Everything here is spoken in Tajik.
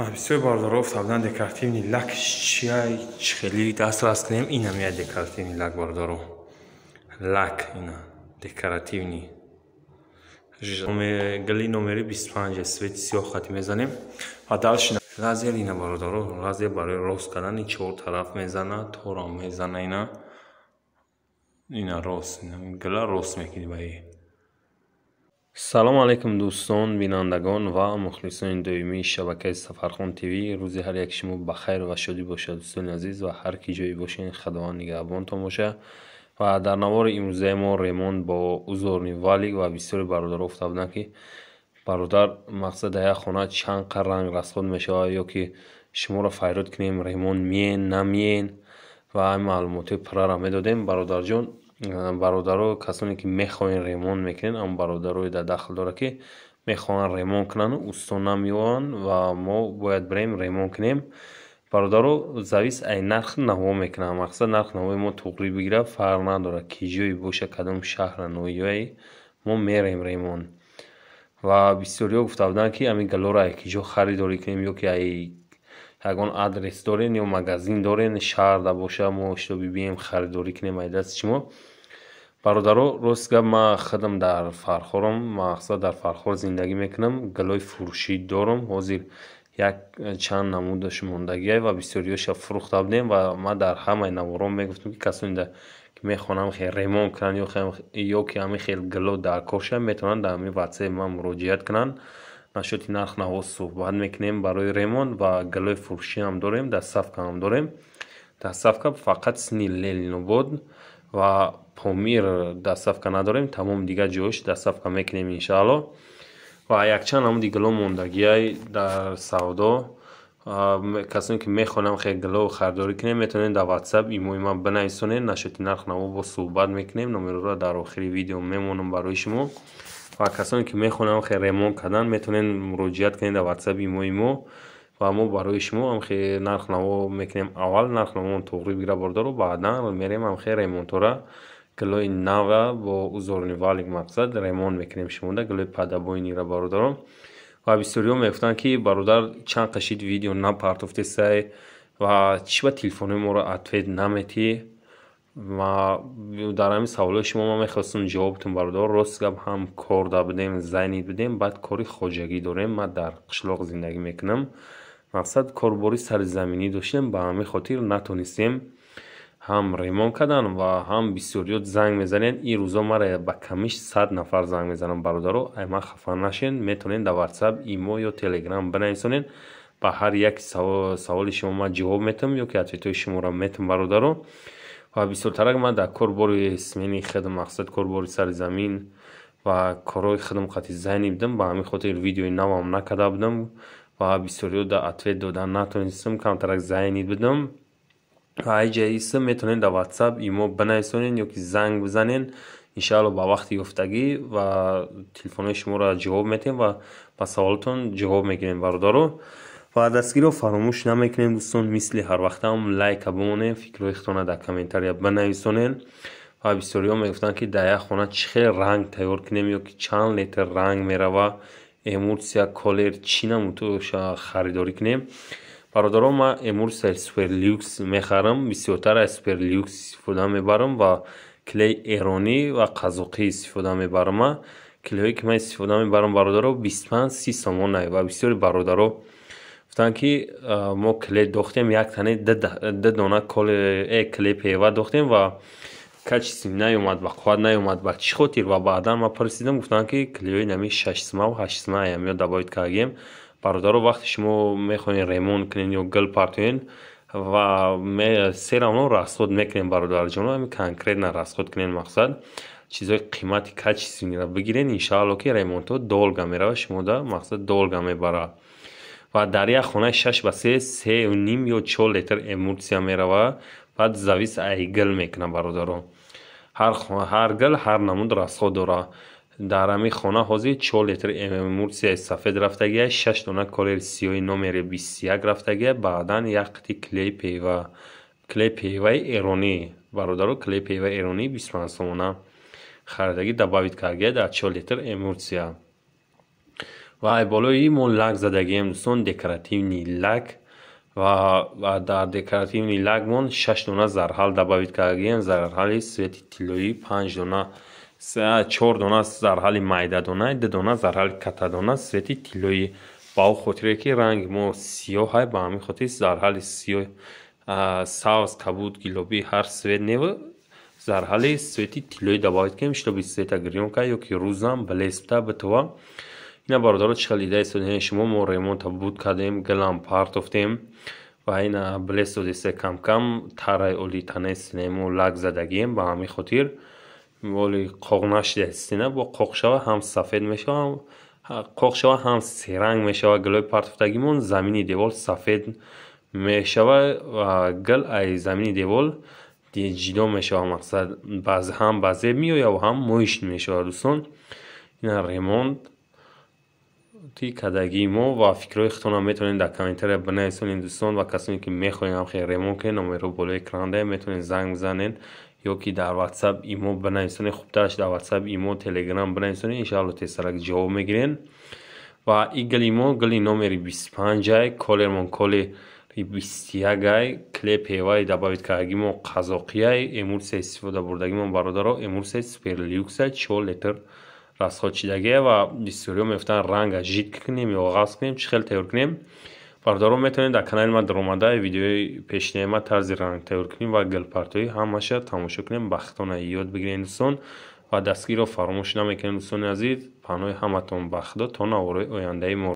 ҳабисҳои бардорофт абдан декоративни лак чиай чхели дастрас кунем инам я декоративни лак бардоро лак ина декоративни гали номери бистпанҷ свети сиёҳ хати мезанем ва дальше лазер ина бародаро лазер барои рост кардани чор тараф мезана тора мезана ина ина рост гала рост мекунӣ баи салом алайкум дӯстон бинандагон ва мухлисони доимии шабакаи сафархон тв рӯзи ҳар як шумо ба хайр ва шодӣ бошад дӯстони азиз ва ҳар ки ҷое бошед хадоан нигаҳабонтон боша ва дар навори имрӯзаи мо ремон бо узорни валик ва бисёри бародаро офта будан ки бародар мақсада як хона чанд қарранг расход мешавад ё ки шуморо фарёд кунем ремон миен намиен ва ҳамин маълумотои пирара медодем бародарҷон бародаро касоне ки мехоҳанд ремонт мекунед ам бародарое дар дахл дора ки мехоҳанд ремонт кунанд усто намеёанд ва мо бояд бирем ремонт кунем бародаро завис ай нарх наво мекунам мақсад нарх навои мо туғри бигира фарқ надора киҷои боша кадом шаҳр ноиёи мо мерем ремонт ва бисёриҳо гуфта буданд ки ҳамин галораи киҷо харидорӣ кунем ё ки ай ягон адрес дорен ё магазин дорен шаҳр да боша мо шуда бибием харидорӣ кунем айдаст шумо бародаро рост гап ма худам дар фархором махсуса дар фархор зиндагӣ мекунам галои фурӯшӣ дорам ҳозир як чанд намудаш мондагиа ва бисёриёша фурӯхта будем ва ма дар ҳамаи наворон мегуфтам ки касони да мехонам хел ремон кунанд ё ки ҳами хел гало дар кор шавад метавонанд дар ҳамин ватсаи ма муроҷиат кунанд нашоти нарх наҳо суҳбат мекунем барои ремонт ва галои фурӯшӣ ҳам дорем дар савка ҳам дорем дар савка фақат сини лелинобод ва помир дар савка надорем тамоми дигар ҷоош дар савка мекунем иншаалло ва якчанд ҳамуди гало мондагиай дар савдо касоне ки мехонам хе гало хардорӣ кунем метавонем дар ватсап имои ман бинависонем нашоти нарх наво бо суҳбат мекунем номерора дар охири видео мемонам барои шумо ва касоне ки мехонам хе ремон кардан метонен муроҷиат кунед дар ватсапи мои мо ва мо барои шумо амхе нархнаво мекунем аввал нархнавоон туғри бигира бордору баъдан мерем амхе ремонтора гилои нава бо узорни валик мақсад ремон мекунем шумода гилои падабоинира бародаро ва бисёриҳо мегуфтанд ки бародар чанд қашид видео напартофте сай ва чиба телефони моро атфед наметӣ ва дар ҳамин саволои шумо ма мехостам ҷавобатон бардор рост гап ҳам корда будем зайни будем баъд кори хоҷагӣ дорем ма дар қишлоқ зиндагӣ мекунам мақсад корбори сарзаминӣ доштем ба ҳамин хотир натонистем ҳам ремон кардан ва ҳам бисёр ёд занг мезанен ин рӯзо мара ба камиш сад нафар занг мезанам бародаро айман хафа нашен метонен дар ватсап имо ё телеграм бинависонен ба ҳар як саволи шумо ман ҷавоб метаам ё ки атветои шуморо метам бародаро ва бисёртарак ман дар корбори смени хидмумақсад корбори сари замин ва корои хидмуқати зайни будам ба ҳамин хотир видеои навам накарда будам ва бисёриё дар атвет додан натонистам камтарак зайни будам ва аҷаиса метонен дар ватсап имо банависонен ё ки занг бизанен иншаалло ба вақти ёфтагӣ ва телефонҳои шуморо ҷавоб медиҳем ва ба саволатон ҷавоб мегирем бародаро ва дастгиро фаромӯш намекунем дӯстон мисли ҳарвақтаам лайка бимонем фикру ихтона дар комментария банависонен ва бисёриҳо мегуфтанд ки дар як хона чӣ хел ранг тайёр кунем ёки чанд литр ранг мерава эмулсия колер чӣ намуто харидорӣ кунем бародаро ман эмулсияи суперлюкс мехарам бисёртарай суперлюкс истифода мебарам ва клей эронӣ ва қазоқӣ истифода мебарама клейҳое ки ман истифода мебарам бародаро бист панҷ си сомонай ва бисёри бародаро гуфтанд ки мо клей дохтем як тана да дона э, клей пева дохтем ва качеси наёмад ба қувват наёмад ба чӣ хотир ва баъдан ма пурсидам гуфтанд ки клейои нами шашсма ҳашсма ям ё дабоид кагем бародаро вақте шумо мехонед ремон кунед ё гил партоен ва серавно расход мекунем бародарҷон ами конкретно расход кунед мақсад чизои қимати качеси бигирен иншаалло ки ремонто долга мерава шумода мақсад долга мебарад ва дар як хона 6 ба 3 35 ё 4 литр эмулсия мерава баъд завис айгил мекунад бародарон ҳар гил ҳар намуд расход дора дар ҳамин хона ҳозир 4 литр эмулсияи сафед рафтагия 6 дона колер сиёи номери 21 рафтагия баъдан як қити клей пева клей певаи эронӣ бародаро клей певаи эронӣ 25 сомона харидагӣ дабавит каргия дар 4 литр эмулсия ва болои мо лак задагием дӯстон декоративни лак ва дар декоративни лакмон шаш дона зарҳал добавид кардагем зарҳали свети тиллои панҷ дона чор дона зарҳали майдадона де дона зарҳали катадона свети тиллои ба у хотире ки ранги мо сиёҳай ба ҳамин хотир зарҳали сиё савз кабуд гилоби ҳар свет нев зарҳали свети тиллои добавид кем чтоби света гирён кард ё ки рӯзам блеспта битава اینا برادر شغل دیدایستون هین شما ما ریمون بود کردیم گلم پارت افتیم و اینا بلست دیسته کم کم ترای اولی تنه سینمو لگ زدگیم به همی خطیر ولی ده سینه، با قوغشوه هم سفید میشه قوق هم سیرنگ میشه گلوی پارت افتگیمون زمینی دیوال سفید میشوه و گل ای زمینی دیوال جیدو میشه، مقصد بعض هم بعضی میوی و هم مویش میشوه دوستان این ти кадаги мо ва фикрҳои хутонам метавонед дар комментария бинависонед дӯстон ва касоне ки мехоҳед ҳам хеле ремон кунед номеро болои экранда метавонед занг бизанед ё ки дар ватсап имо бинависонед хубтараш дар ватсап имо телеграм бинависонед иншаалло тезтарак ҷавоб мегирен ва и гали мо гали номери бисту панҷай колермон коли бистуякай клеп ҳевай дабавид кардаги мо қазоқияй эмурсия истифода бурдаги мо бародаро эмурсия суперлюкса чор литр расхочидаги ва дистрибьютор мефтан ранга жид кунем ё ғас кунем чӣ хел тайёр кунем бардаро метавонед дар канали ма даромада видеои пешинаи ма тарзи ранг тайёр кунем ва гилпартои ҳамаша тамошо кунем бахтона ёд бигирем дӯстон ва дастгиро фаромӯш намекунем дӯстони азиз панои ҳаматон бахтдод то навораи ояндаи мо